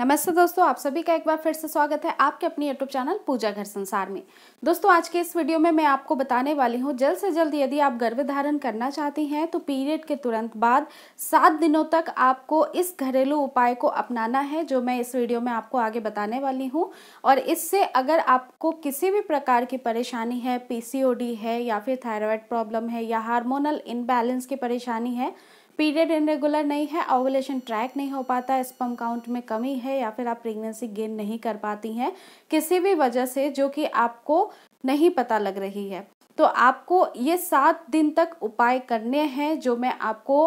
नमस्ते दोस्तों आप सभी का एक बार फिर से स्वागत है आपके अपने यूट्यूब चैनल पूजा घर संसार में दोस्तों आज के इस वीडियो में मैं आपको बताने वाली हूँ जल्द से जल्द यदि आप गर्भ धारण करना चाहती हैं तो पीरियड के तुरंत बाद सात दिनों तक आपको इस घरेलू उपाय को अपनाना है जो मैं इस वीडियो में आपको आगे बताने वाली हूँ और इससे अगर आपको किसी भी प्रकार की परेशानी है पी है या फिर थायरॉयड प्रॉब्लम है या हारमोनल इनबैलेंस की परेशानी है पीरियड इनरेगुलर नहीं है ओवुलेशन ट्रैक नहीं हो पाता स्पम काउंट में कमी है या फिर आप प्रेगनेंसी गेन नहीं कर पाती हैं किसी भी वजह से जो कि आपको नहीं पता लग रही है तो आपको ये सात दिन तक उपाय करने हैं जो मैं आपको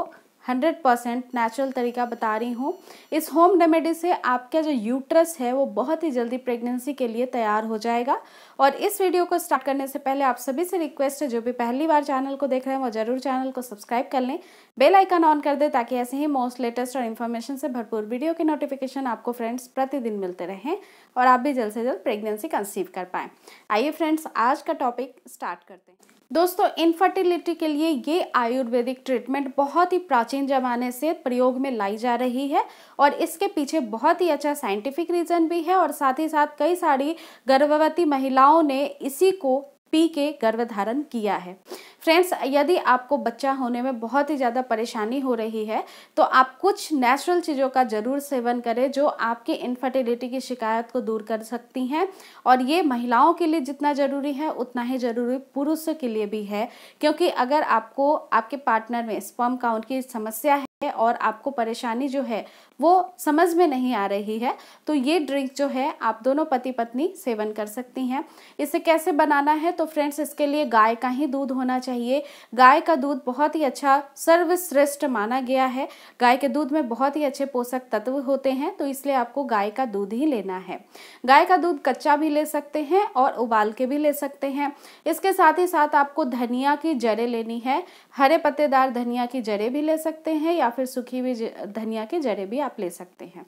हंड्रेड परसेंट नेचुरल तरीका बता रही हूँ इस होम रेमेडी से आपका जो यूट्रस है वो बहुत ही जल्दी प्रेगनेंसी के लिए तैयार हो जाएगा और इस वीडियो को स्टार्ट करने से पहले आप सभी से रिक्वेस्ट है जो भी पहली बार चैनल को देख रहे हैं वो जरूर चैनल को सब्सक्राइब कर लें बेल आइकन ऑन कर दें ताकि ऐसे ही मोस्ट लेटेस्ट और इन्फॉर्मेशन से भरपूर वीडियो के नोटिफिकेशन आपको फ्रेंड्स प्रतिदिन मिलते रहें और आप भी जल्द से जल्द प्रेगनेंसी कंसीव कर पाएँ आइए फ्रेंड्स आज का टॉपिक स्टार्ट करते हैं दोस्तों इनफर्टिलिटी के लिए ये आयुर्वेदिक ट्रीटमेंट बहुत ही प्राचीन जमाने से प्रयोग में लाई जा रही है और इसके पीछे बहुत ही अच्छा साइंटिफिक रीज़न भी है और साथ ही साथ कई सारी गर्भवती महिलाओं ने इसी को पी के गर्भधारण किया है फ्रेंड्स यदि आपको बच्चा होने में बहुत ही ज़्यादा परेशानी हो रही है तो आप कुछ नेचुरल चीज़ों का ज़रूर सेवन करें जो आपकी इनफर्टिलिटी की शिकायत को दूर कर सकती हैं और ये महिलाओं के लिए जितना ज़रूरी है उतना ही ज़रूरी पुरुषों के लिए भी है क्योंकि अगर आपको आपके पार्टनर में स्पर्म काउंट की समस्या है है और आपको परेशानी जो है वो समझ में नहीं आ रही है तो ये ड्रिंक जो है आप दोनों पति पत्नी सेवन कर सकती हैं इसे कैसे बनाना है तो फ्रेंड्स इसके लिए गाय का ही दूध होना चाहिए गाय का दूध बहुत ही अच्छा सर्वश्रेष्ठ माना गया है गाय के दूध में बहुत ही अच्छे पोषक तत्व होते हैं तो इसलिए आपको गाय का दूध ही लेना है गाय का दूध कच्चा भी ले सकते हैं और उबाल के भी ले सकते हैं इसके साथ ही साथ आपको धनिया की जड़ें लेनी है हरे पत्तेदार धनिया की जड़ें भी ले सकते हैं या या फिर सूखी हुई धनिया की जड़े भी आप ले सकते हैं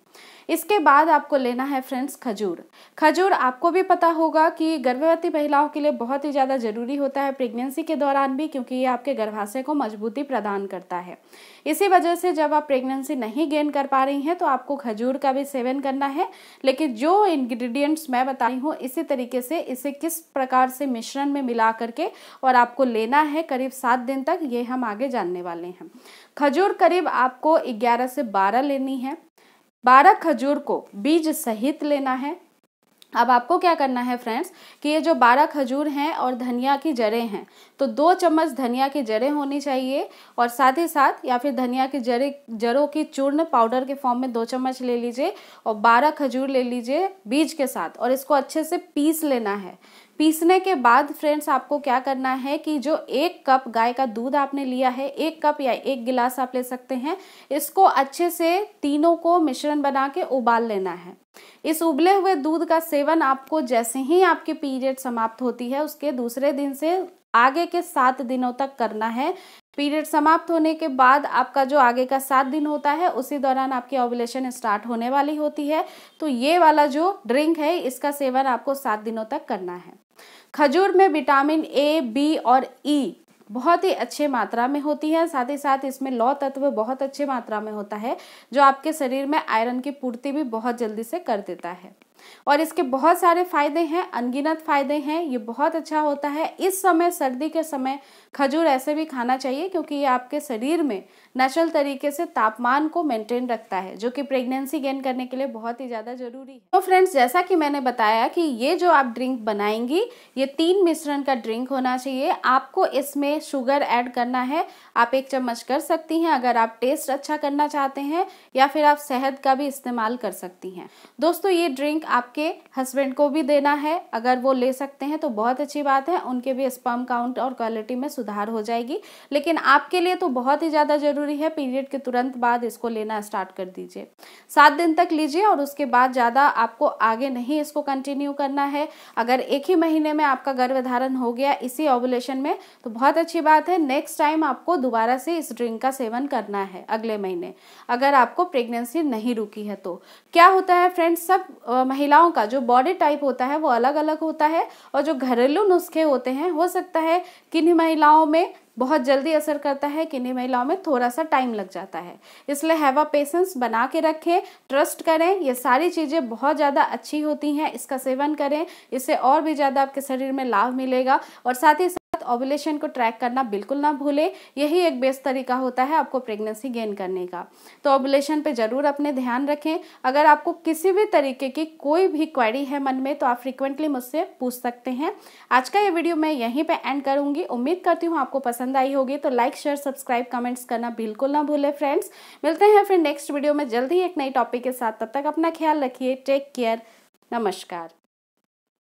इसके बाद आपको लेना है फ्रेंड्स खजूर खजूर आपको भी पता होगा कि गर्भवती महिलाओं के लिए बहुत ही ज़्यादा ज़रूरी होता है प्रेगनेंसी के दौरान भी क्योंकि ये आपके गर्भाशय को मजबूती प्रदान करता है इसी वजह से जब आप प्रेगनेंसी नहीं गेन कर पा रही हैं तो आपको खजूर का भी सेवन करना है लेकिन जो इंग्रेडिएंट्स मैं बता रही हूँ इसी तरीके से इसे किस प्रकार से मिश्रण में मिला करके और आपको लेना है करीब सात दिन तक ये हम आगे जानने वाले हैं खजूर करीब आपको 11 से 12 लेनी है 12 खजूर को बीज सहित लेना है अब आपको क्या करना है फ्रेंड्स कि ये जो बारह खजूर हैं और धनिया की जड़ें हैं तो दो चम्मच धनिया की जड़ें होनी चाहिए और साथ ही साथ या फिर धनिया की जड़े जड़ों की चूर्ण पाउडर के फॉर्म में दो चम्मच ले लीजिए और बारह खजूर ले लीजिए बीज के साथ और इसको अच्छे से पीस लेना है पीसने के बाद फ्रेंड्स आपको क्या करना है कि जो एक कप गाय का दूध आपने लिया है एक कप या एक गिलास आप ले सकते हैं इसको अच्छे से तीनों को मिश्रण बना के उबाल लेना है इस उबले हुए दूध का सेवन आपको जैसे ही आपके पीरियड समाप्त होती है उसके दूसरे दिन से आगे के सात दिनों तक करना है पीरियड समाप्त होने के बाद आपका जो आगे का सात दिन होता है उसी दौरान आपकी ऑबुलेशन स्टार्ट होने वाली होती है तो ये वाला जो ड्रिंक है इसका सेवन आपको सात दिनों तक करना है खजूर में विटामिन ए बी और ई e बहुत ही अच्छे मात्रा में होती है साथ ही साथ इसमें लौ तत्व बहुत अच्छे मात्रा में होता है जो आपके शरीर में आयरन की पूर्ति भी बहुत जल्दी से कर देता है और इसके बहुत सारे फायदे हैं अनगिनत फायदे हैं ये बहुत अच्छा होता है इस समय सर्दी के समय खजूर ऐसे भी खाना चाहिए क्योंकि ये आपके शरीर में नेचुरल तरीके से तापमान को मेंटेन रखता है जो कि प्रेगनेंसी गेन करने के लिए बहुत ही ज़्यादा ज़रूरी है तो फ्रेंड्स जैसा कि मैंने बताया कि ये जो आप ड्रिंक बनाएंगी ये तीन मिश्रण का ड्रिंक होना चाहिए आपको इसमें शुगर ऐड करना है आप एक चम्मच कर सकती हैं अगर आप टेस्ट अच्छा करना चाहते हैं या फिर आप शहद का भी इस्तेमाल कर सकती हैं दोस्तों ये ड्रिंक आपके हस्बैंड को भी देना है अगर वो ले सकते हैं तो बहुत अच्छी बात है उनके भी स्पर्म काउंट और क्वालिटी में सुधार हो जाएगी लेकिन आपके लिए तो बहुत ही ज़्यादा ज़रूरी है पीरियड के तुरंत बाद इसको लेना स्टार्ट कर दीजिए सात दिन तक लीजिए और उसके बाद ज़्यादा आपको आगे नहीं इसको कंटिन्यू करना है अगर एक ही महीने में आपका गर्भधारण हो गया इसी ऑबुलेशन में तो बहुत अच्छी बात है नेक्स्ट टाइम आपको दोबारा से इस ड्रिंक का सेवन करना है अगले महीने अगर आपको प्रेगनेंसी नहीं रुकी है तो क्या होता है फ्रेंड्स सब महीने महिलाओं का जो बॉडी टाइप होता है वो अलग अलग होता है और जो घरेलू नुस्खे होते हैं हो सकता है किन्हीं महिलाओं में बहुत जल्दी असर करता है किन्हीं महिलाओं में थोड़ा सा टाइम लग जाता है इसलिए हैवा पेशेंस बना के रखें ट्रस्ट करें ये सारी चीज़ें बहुत ज़्यादा अच्छी होती हैं इसका सेवन करें इससे और भी ज़्यादा आपके शरीर में लाभ मिलेगा और साथ ही साथ ओवुलेशन को ट्रैक करना बिल्कुल ना भूले यही एक बेस्ट तरीका होता है आपको प्रेगनेंसी गेन करने का तो ऑबुलेशन पे ज़रूर अपने ध्यान रखें अगर आपको किसी भी तरीके की कोई भी क्वेरी है मन में तो आप फ्रिक्वेंटली मुझसे पूछ सकते हैं आज का ये वीडियो मैं यहीं पर एंड करूँगी उम्मीद करती हूँ आपको पसंद आई होगी तो लाइक शेयर सब्सक्राइब कमेंट्स करना बिल्कुल ना भूलें फ्रेंड्स मिलते हैं फिर नेक्स्ट वीडियो में जल्दी एक नई टॉपिक के साथ तब तक अपना ख्याल रखिए टेक केयर नमस्कार